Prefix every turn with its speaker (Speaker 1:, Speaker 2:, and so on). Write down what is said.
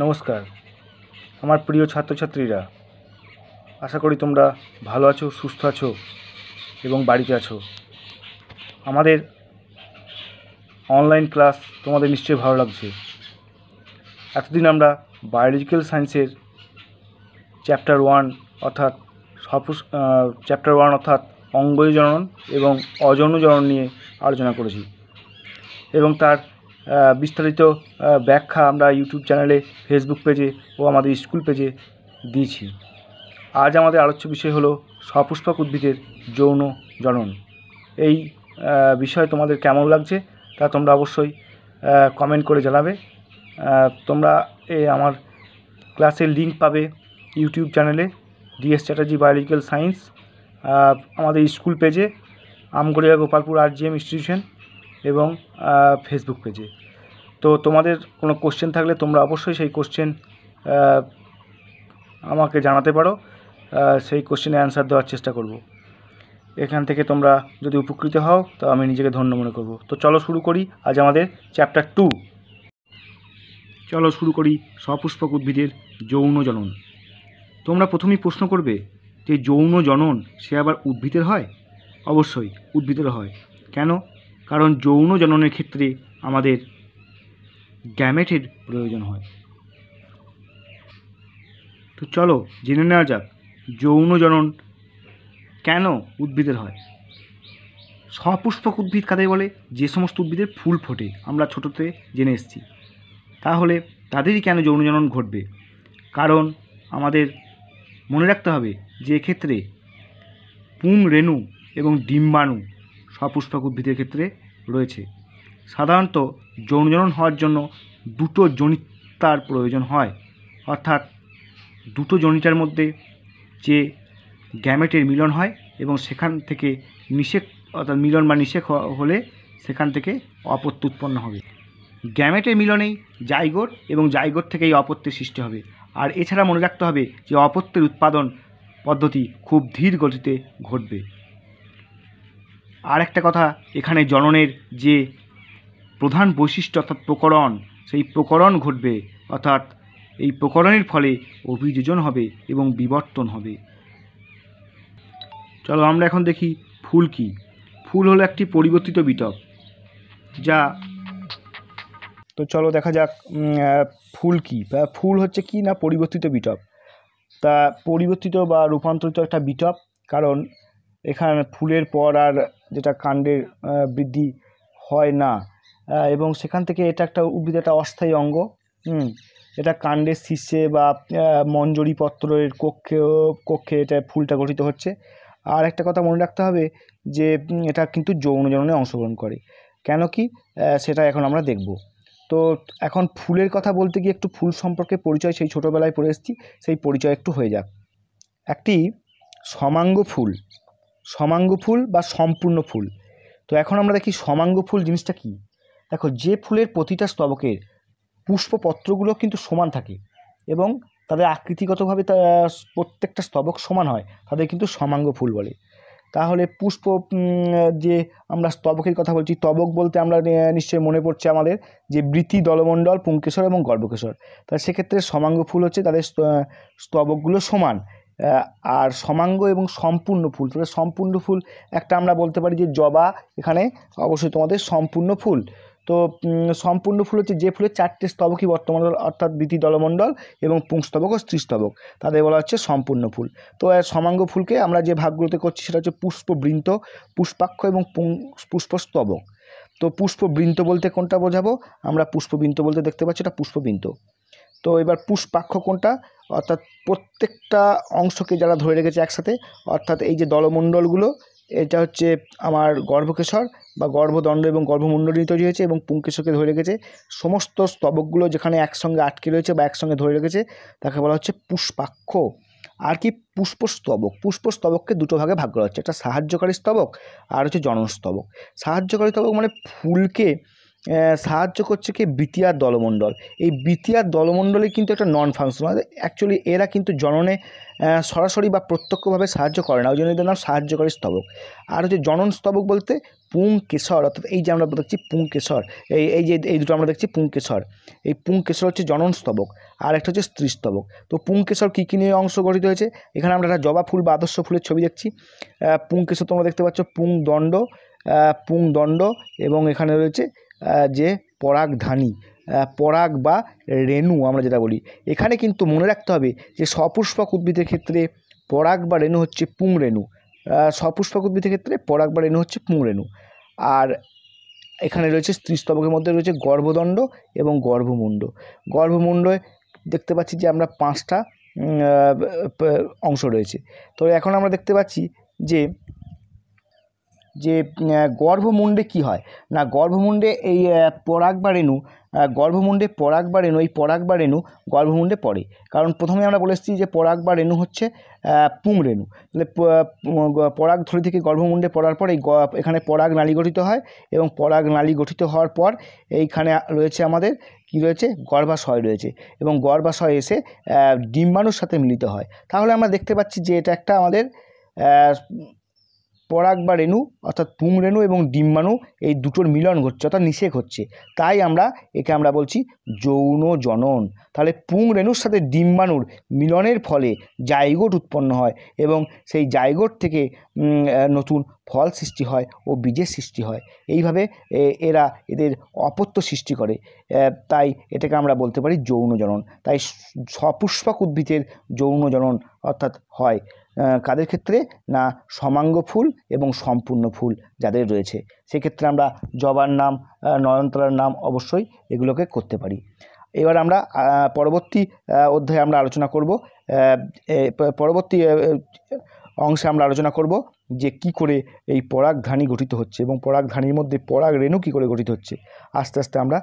Speaker 1: নমস্কার আমার প্রিয় ছাত্রছাত্রীরা আশা করি তোমরা ভালো আছো সুস্থ আছো এবং বাড়িতে আছো আমাদের অনলাইন ক্লাস তোমাদের নিশ্চয়ই ভালো লাগছে এতদিন আমরা বায়োলজিক্যাল সায়েন্সের চ্যাপ্টার ওয়ান অর্থাৎ সপ চ্যাপ্টার ওয়ান অর্থাৎ অঙ্গজনন এবং অজনজনন নিয়ে আলোচনা করেছি এবং তার বিস্তারিত ব্যাখ্যা আমরা ইউটিউব চ্যানেলে ফেসবুক পেজে ও আমাদের স্কুল পেজে দিয়েছি আজ আমাদের আলোচ্য বিষয় হলো সপুষ্পক উদ্ভিদের যৌন জনন এই বিষয় তোমাদের কেমন লাগছে তা তোমরা অবশ্যই কমেন্ট করে জানাবে তোমরা এ আমার ক্লাসের লিঙ্ক পাবে ইউটিউব চ্যানেলে ডিএস চ্যাটার্জি বায়োলজিক্যাল সায়েন্স আমাদের স্কুল পেজে Amgaria Gopalpur R G M institution এবং ফেসবুক পেজে তো তোমাদের কোনো কোশ্চেন থাকলে তোমরা অবশ্যই সেই কোশ্চেন আমাকে জানাতে পারো সেই কোশ্চেনে অ্যান্সার দেওয়ার চেষ্টা করব। এখান থেকে তোমরা যদি উপকৃত হও তো আমি নিজেকে ধন্য মনে করব তো চলো শুরু করি আজ আমাদের চ্যাপ্টার টু চলো শুরু করি সপুষ্পক উদ্ভিদের যৌন জনন তোমরা প্রথমেই প্রশ্ন করবে যে যৌন জনন সে আবার উদ্ভিদের হয় অবশ্যই উদ্ভিদের হয় কেন কারণ যৌন জননের ক্ষেত্রে আমাদের গ্যামেটের প্রয়োজন হয় তো চলো জেনে নেওয়া যাক যৌন জনন কেন উদ্ভিদের হয় সপুষ্পক উদ্ভিদ কাদের বলে যে সমস্ত উদ্ভিদের ফুল ফোটে আমরা ছোটোতে জেনে এসেছি তাহলে তাদেরই কেন যৌন জনন ঘটবে কারণ আমাদের মনে রাখতে হবে যে ক্ষেত্রে পুং রেণু এবং ডিম্বাণু সপুষ্পক উদ্ভিদের ক্ষেত্রে রয়েছে সাধারণত যৌনজনন হওয়ার জন্য দুটো জনিতার প্রয়োজন হয় অর্থাৎ দুটো জনিতার মধ্যে যে গ্যামেটের মিলন হয় এবং সেখান থেকে নিষেক অর্থাৎ মিলন বা নিষেক হলে সেখান থেকে অপত্য উৎপন্ন হবে গ্যামেটের মিলনেই জাইগোট এবং জাইগোট থেকে এই অপত্যের সৃষ্টি হবে আর এছাড়া মনে রাখতে হবে যে অপত্যের উৎপাদন পদ্ধতি খুব ধীর গতিতে ঘটবে আর একটা কথা এখানে জননের যে প্রধান বৈশিষ্ট্য অর্থাৎ প্রকরণ সেই প্রকরণ ঘটবে অর্থাৎ এই প্রকরণের ফলে অভিযোজন হবে এবং বিবর্তন হবে চলো আমরা এখন দেখি ফুল কি ফুল হলো একটি পরিবর্তিত বিটক যা তো চলো দেখা যাক ফুল কি ফুল হচ্ছে কি না পরিবর্তিত বিটপ তা পরিবর্তিত বা রূপান্তরিত একটা বিটপ কারণ এখানে ফুলের পর আর যেটা কাণ্ডের বৃদ্ধি হয় না এবং সেখান থেকে এটা একটা উদ্ভিদ একটা অস্থায়ী অঙ্গ এটা কাণ্ডের শীর্ষে বা মঞ্জরিপত্রের কক্ষে কক্ষে এটা ফুলটা গঠিত হচ্ছে আর একটা কথা মনে রাখতে হবে যে এটা কিন্তু যৌন জননে অংশগ্রহণ করে কেন কি সেটা এখন আমরা দেখব তো এখন ফুলের কথা বলতে গিয়ে একটু ফুল সম্পর্কে পরিচয় সেই ছোটোবেলায় পড়ে এসেছি সেই পরিচয় একটু হয়ে যাক একটি সমাঙ্গ ফুল সমাঙ্গ ফুল বা সম্পূর্ণ ফুল তো এখন আমরা দেখি সমাঙ্গ ফুল জিনিসটা কি দেখো যে ফুলের প্রতিটা স্তবকের পুষ্পপত্রগুলো কিন্তু সমান থাকে এবং তাদের আকৃতিগতভাবে তা প্রত্যেকটা স্তবক সমান হয় তাদের কিন্তু সমাঙ্গ ফুল বলে তাহলে পুষ্প যে আমরা স্তবকের কথা বলছি স্তবক বলতে আমরা নিশ্চয়ই মনে পড়ছে আমাদের যে বৃতি দলমণ্ডল পুঙ্কেশ্বর এবং গর্বকেশ্বর তাহলে সেক্ষেত্রে সমাঙ্গ ফুল হচ্ছে তাদের স্তবকগুলো সমান আর সমাঙ্গ এবং সম্পূর্ণ ফুল তাহলে সম্পূর্ণ ফুল একটা আমরা বলতে পারি যে জবা এখানে অবশ্যই তোমাদের সম্পূর্ণ ফুল তো সম্পূর্ণ ফুল হচ্ছে যে ফুলের চারটে স্তবকই বর্তমান অর্থাৎ দ্বিতীয় দলমণ্ডল এবং পুংস্তবক ও স্ত্রীস্তবক তাদের বলা হচ্ছে সম্পূর্ণ ফুল তো সমাঙ্গ ফুলকে আমরা যে ভাগগুলোতে করছি সেটা হচ্ছে পুষ্পবৃন্ত পুষ্পাক্ষ এবং পুষ্পস্তবক তো পুষ্পবৃন্ত বলতে কোনটা বোঝাবো আমরা পুষ্পবৃন্ত বলতে দেখতে পাচ্ছি এটা পুষ্পবৃন্ত তো এবার পুষ্পাক্ষ কোনটা অর্থাৎ প্রত্যেকটা অংশকে যারা ধরে রেখেছে একসাথে অর্থাৎ এই যে দলমণ্ডলগুলো এটা হচ্ছে আমার গর্ভকেশর বা গর্ভদণ্ড এবং গর্ভমণ্ডলী তৈরি হয়েছে এবং পুঙ্কেশকে ধরে রেখেছে সমস্ত স্তবকগুলো যেখানে একসঙ্গে আটকে রয়েছে বা একসঙ্গে ধরে রেখেছে তাকে বলা হচ্ছে পুষ্পাক্ষ আর কি পুষ্পস্তবক পুষ্পস্তবককে দুটো ভাগে ভাগ করা হচ্ছে একটা সাহায্যকারী স্তবক আর হচ্ছে জননস্তবক সাহায্যকারী স্তবক মানে ফুলকে সাহায্য করছে কি বিটিআর দলমণ্ডল এই বিটিআর দলমণ্ডলে কিন্তু একটা নন ফাংশনাল অ্যাকচুয়ালি এরা কিন্তু জননে সরাসরি বা প্রত্যক্ষভাবে সাহায্য করে না ওই জন্য এদের নাম সাহায্যকারী স্তবক আর হচ্ছে জনন স্তবক বলতে পুংকেশর অর্থাৎ এই যে আমরা দেখছি পুংকেশর এই এই যে এই দুটো আমরা দেখছি পুংকেশর এই পুংকেশর হচ্ছে জনন স্তবক আর একটা হচ্ছে স্ত্রী স্তবক তো পুংকেশর কী কী নিয়ে অংশ গঠিত হয়েছে এখানে আমরা একটা জবা ফুল বা আদর্শ ফুলের ছবি দেখছি পুংকেশর তোমরা দেখতে পাচ্ছ পুংদণ্ড পুংদণ্ড এবং এখানে রয়েছে যে পরাগধানী পরাগ বা রেণু আমরা যেটা বলি এখানে কিন্তু মনে রাখতে হবে যে সপুষ্পক উদ্ভিদের ক্ষেত্রে পরাগ বা রেণু হচ্ছে পুংরেণু সপুষ্পক উদ্ভিদের ক্ষেত্রে পরাগ বা রেণু হচ্ছে পুং রেণু আর এখানে রয়েছে স্ত্রীস্তবকের মধ্যে রয়েছে গর্ভদণ্ড এবং গর্ভমুণ্ড গর্ভমুণ্ডয় দেখতে পাচ্ছি যে আমরা পাঁচটা অংশ রয়েছে তো এখন আমরা দেখতে পাচ্ছি যে যে গর্ভমুণ্ডে কী হয় না গর্ভমুণ্ডে এই পরাগ বা রেণু গর্ভমুণ্ডে পরাগ বা রেণু এই পরাগ বা রেণু গর্ভমুণ্ডে পড়ে কারণ প্রথমে আমরা বলে এসেছি যে পরাগ বা রেণু হচ্ছে রেণু তাহলে ধরে থেকে গর্ভমুণ্ডে পড়ার পর এই এখানে পরাগ নালী গঠিত হয় এবং পরাগ নালী গঠিত হওয়ার পর এইখানে রয়েছে আমাদের কি রয়েছে গর্ভাশয় রয়েছে এবং গর্ভাশয় এসে ডিম্বাণুর সাথে মিলিত হয় তাহলে আমরা দেখতে পাচ্ছি যে এটা একটা আমাদের পরাগ বা রেণু অর্থাৎ পুং রেণু এবং ডিম্বাণু এই দুটোর মিলন ঘটছে অর্থাৎ নিষেক হচ্ছে তাই আমরা একে আমরা বলছি যৌন জনন তাহলে পুং রেণুর সাথে ডিম্বাণুর মিলনের ফলে জাইগোট উৎপন্ন হয় এবং সেই জাইগোট থেকে নতুন ফল সৃষ্টি হয় ও বীজের সৃষ্টি হয় এইভাবে এরা এদের অপত্য সৃষ্টি করে তাই এটাকে আমরা বলতে পারি যৌন জনন তাই সপুষ্পক উদ্ভিদের যৌন জনন অর্থাৎ হয় কাদের ক্ষেত্রে না সমাঙ্গ ফুল এবং সম্পূর্ণ ফুল যাদের রয়েছে সেক্ষেত্রে আমরা জবার নাম নয়নতলার নাম অবশ্যই এগুলোকে করতে পারি এবার আমরা পরবর্তী অধ্যায়ে আমরা আলোচনা করব পরবর্তী অংশে আমরা আলোচনা করব যে কি করে এই পরাগধানী গঠিত হচ্ছে এবং পরাগধানীর মধ্যে পরাগ রেণু কী করে গঠিত হচ্ছে আস্তে আস্তে আমরা